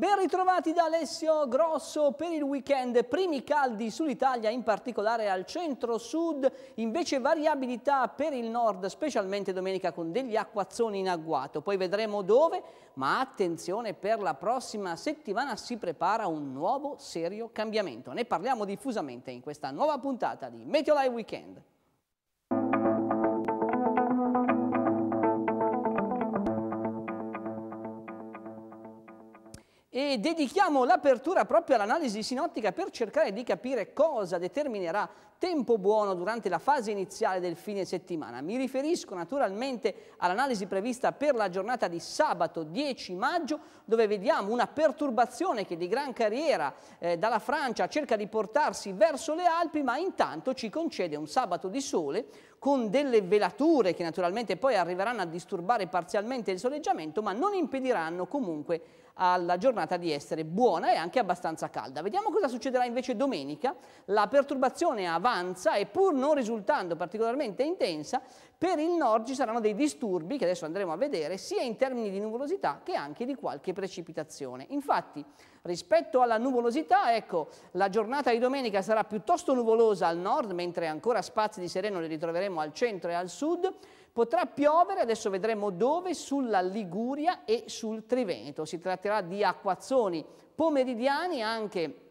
Ben ritrovati da Alessio Grosso per il weekend, primi caldi sull'Italia, in particolare al centro-sud, invece variabilità per il nord, specialmente domenica con degli acquazzoni in agguato. Poi vedremo dove, ma attenzione per la prossima settimana si prepara un nuovo serio cambiamento. Ne parliamo diffusamente in questa nuova puntata di Meteolai Weekend. e dedichiamo l'apertura proprio all'analisi sinottica per cercare di capire cosa determinerà tempo buono durante la fase iniziale del fine settimana. Mi riferisco naturalmente all'analisi prevista per la giornata di sabato 10 maggio dove vediamo una perturbazione che di gran carriera eh, dalla Francia cerca di portarsi verso le Alpi ma intanto ci concede un sabato di sole con delle velature che naturalmente poi arriveranno a disturbare parzialmente il soleggiamento, ma non impediranno comunque alla giornata di essere buona e anche abbastanza calda. Vediamo cosa succederà invece domenica. La perturbazione avanza e pur non risultando particolarmente intensa, per il nord ci saranno dei disturbi, che adesso andremo a vedere, sia in termini di nuvolosità che anche di qualche precipitazione. Infatti, rispetto alla nuvolosità, ecco, la giornata di domenica sarà piuttosto nuvolosa al nord, mentre ancora spazi di sereno li ritroveremo al centro e al sud. Potrà piovere, adesso vedremo dove, sulla Liguria e sul Triveneto. Si tratterà di acquazzoni pomeridiani anche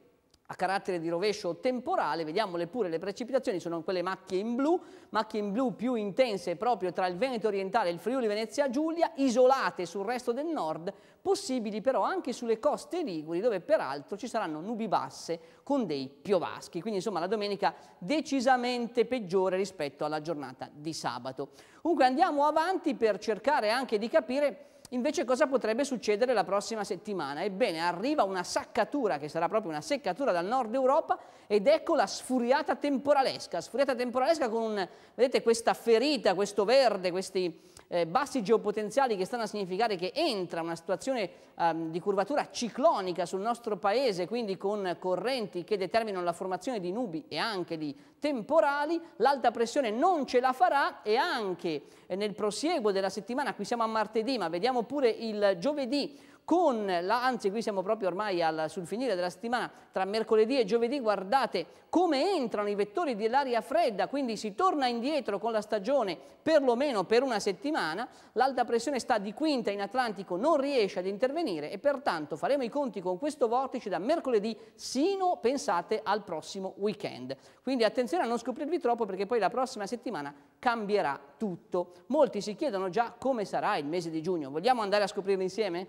a carattere di rovescio temporale, vediamole pure le precipitazioni, sono quelle macchie in blu, macchie in blu più intense proprio tra il Veneto orientale e il Friuli Venezia Giulia, isolate sul resto del nord, possibili però anche sulle coste liguri dove peraltro ci saranno nubi basse con dei piovaschi, quindi insomma la domenica decisamente peggiore rispetto alla giornata di sabato. Comunque andiamo avanti per cercare anche di capire Invece cosa potrebbe succedere la prossima settimana? Ebbene, arriva una saccatura, che sarà proprio una seccatura dal nord Europa, ed ecco la sfuriata temporalesca. Sfuriata temporalesca con, un, vedete, questa ferita, questo verde, questi eh, bassi geopotenziali che stanno a significare che entra una situazione eh, di curvatura ciclonica sul nostro paese, quindi con correnti che determinano la formazione di nubi e anche di temporali. L'alta pressione non ce la farà e anche eh, nel prosieguo della settimana, qui siamo a martedì, ma vediamo abbiamo pure il giovedì con la, anzi qui siamo proprio ormai al, sul finire della settimana, tra mercoledì e giovedì guardate come entrano i vettori dell'aria fredda, quindi si torna indietro con la stagione perlomeno per una settimana, l'alta pressione sta di quinta in Atlantico, non riesce ad intervenire e pertanto faremo i conti con questo vortice da mercoledì sino, pensate, al prossimo weekend. Quindi attenzione a non scoprirvi troppo perché poi la prossima settimana cambierà tutto. Molti si chiedono già come sarà il mese di giugno, vogliamo andare a scoprirlo insieme?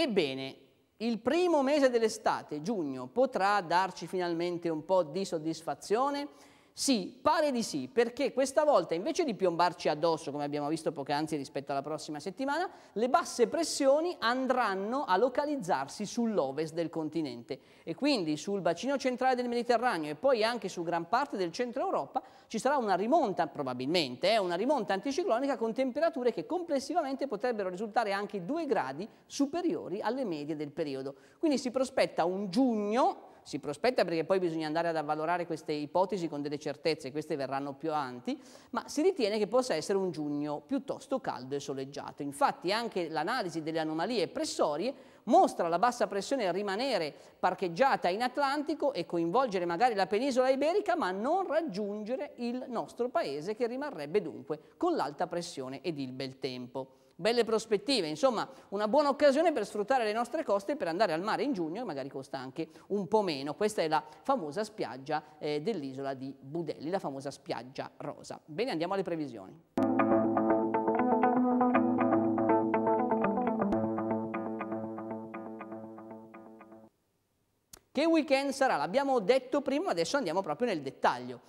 Ebbene, il primo mese dell'estate, giugno, potrà darci finalmente un po' di soddisfazione sì, pare di sì, perché questa volta invece di piombarci addosso, come abbiamo visto poc'anzi rispetto alla prossima settimana, le basse pressioni andranno a localizzarsi sull'ovest del continente e quindi sul bacino centrale del Mediterraneo e poi anche su gran parte del centro Europa ci sarà una rimonta, probabilmente, eh, una rimonta anticiclonica con temperature che complessivamente potrebbero risultare anche 2 gradi superiori alle medie del periodo. Quindi si prospetta un giugno si prospetta perché poi bisogna andare ad avvalorare queste ipotesi con delle certezze, queste verranno più avanti, ma si ritiene che possa essere un giugno piuttosto caldo e soleggiato. Infatti anche l'analisi delle anomalie pressorie mostra la bassa pressione rimanere parcheggiata in Atlantico e coinvolgere magari la penisola iberica, ma non raggiungere il nostro paese che rimarrebbe dunque con l'alta pressione ed il bel tempo belle prospettive, insomma una buona occasione per sfruttare le nostre coste e per andare al mare in giugno, magari costa anche un po' meno. Questa è la famosa spiaggia eh, dell'isola di Budelli, la famosa spiaggia rosa. Bene, andiamo alle previsioni. Che weekend sarà? L'abbiamo detto prima, adesso andiamo proprio nel dettaglio.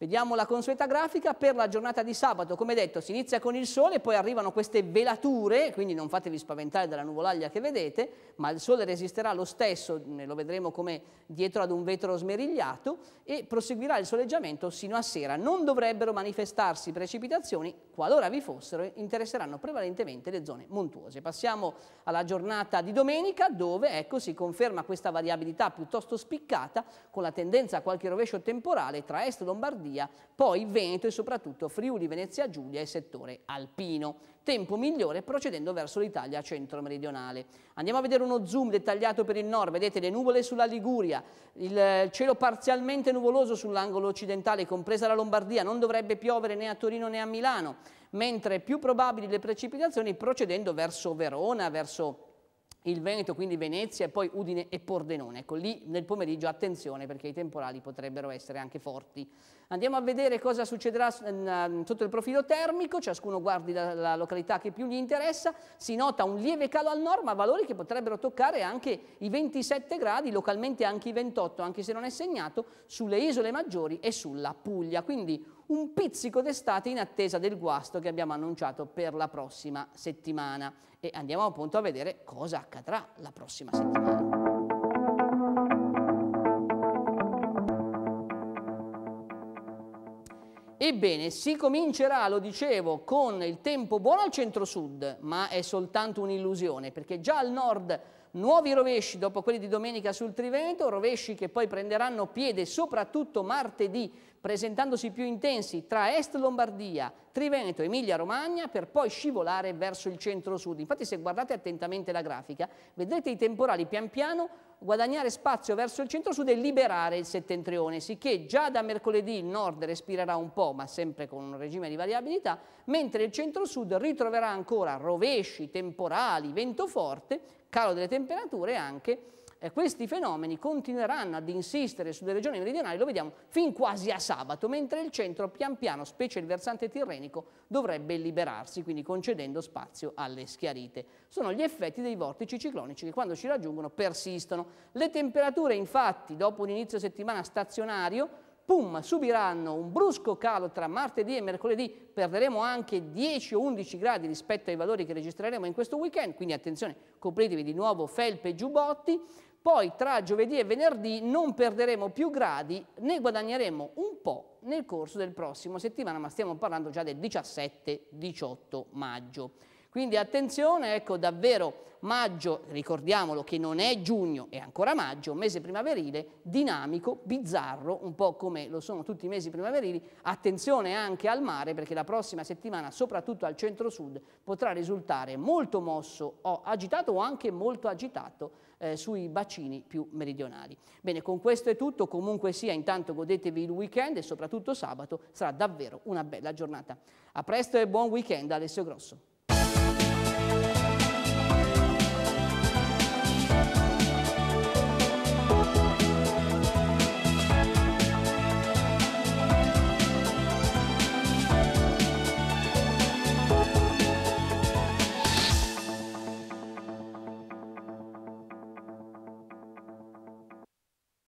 Vediamo la consueta grafica per la giornata di sabato. Come detto, si inizia con il sole, poi arrivano queste velature, quindi non fatevi spaventare dalla nuvolaglia che vedete, ma il sole resisterà lo stesso, ne lo vedremo come dietro ad un vetro smerigliato, e proseguirà il soleggiamento sino a sera. Non dovrebbero manifestarsi precipitazioni, qualora vi fossero, interesseranno prevalentemente le zone montuose. Passiamo alla giornata di domenica, dove ecco, si conferma questa variabilità piuttosto spiccata, con la tendenza a qualche rovescio temporale tra est e Lombardia Lombardia, poi Veneto e soprattutto Friuli, Venezia Giulia e settore alpino. Tempo migliore procedendo verso l'Italia centro-meridionale. Andiamo a vedere uno zoom dettagliato per il nord, vedete le nuvole sulla Liguria, il cielo parzialmente nuvoloso sull'angolo occidentale, compresa la Lombardia, non dovrebbe piovere né a Torino né a Milano, mentre più probabili le precipitazioni procedendo verso Verona, verso il Veneto, quindi Venezia, e poi Udine e Pordenone. Ecco, lì nel pomeriggio attenzione perché i temporali potrebbero essere anche forti. Andiamo a vedere cosa succederà sotto il profilo termico, ciascuno guardi la, la, località che più gli interessa, si nota un lieve calo al nord ma valori che potrebbero toccare anche i 27 gradi, localmente anche i 28 anche se non è segnato, sulle isole maggiori e sulla Puglia. Quindi un pizzico d'estate in attesa del guasto che abbiamo annunciato per la prossima settimana. E andiamo appunto a vedere cosa accadrà la prossima settimana. Ebbene, si comincerà, lo dicevo, con il tempo buono al centro-sud, ma è soltanto un'illusione, perché già al nord nuovi rovesci dopo quelli di domenica sul Trivento, rovesci che poi prenderanno piede soprattutto martedì presentandosi più intensi tra Est Lombardia, Trivento, Emilia Romagna per poi scivolare verso il centro-sud. Infatti se guardate attentamente la grafica vedrete i temporali pian piano guadagnare spazio verso il centro-sud e liberare il settentrione, sicché già da mercoledì il nord respirerà un po', ma sempre con un regime di variabilità, mentre il centro-sud ritroverà ancora rovesci, temporali, vento forte, calo delle temperature e anche eh, questi fenomeni continueranno ad insistere sulle regioni meridionali, lo vediamo, fin quasi a sabato, mentre il centro pian piano, specie il versante tirrenico, dovrebbe liberarsi, quindi concedendo spazio alle schiarite. Sono gli effetti dei vortici ciclonici che quando ci raggiungono persistono. Le temperature infatti, dopo un inizio settimana stazionario, pum, subiranno un brusco calo tra martedì e mercoledì, perderemo anche 10 o 11 gradi rispetto ai valori che registreremo in questo weekend, quindi attenzione, copritevi di nuovo felpe e giubbotti, poi tra giovedì e venerdì non perderemo più gradi, ne guadagneremo un po' nel corso del prossimo settimana, ma stiamo parlando già del 17-18 maggio. Quindi attenzione, ecco davvero maggio, ricordiamolo che non è giugno, è ancora maggio, mese primaverile, dinamico, bizzarro, un po' come lo sono tutti i mesi primaverili, attenzione anche al mare perché la prossima settimana, soprattutto al centro-sud, potrà risultare molto mosso o agitato o anche molto agitato eh, sui bacini più meridionali. Bene, con questo è tutto, comunque sia, intanto godetevi il weekend e soprattutto sabato sarà davvero una bella giornata. A presto e buon weekend Alessio Grosso.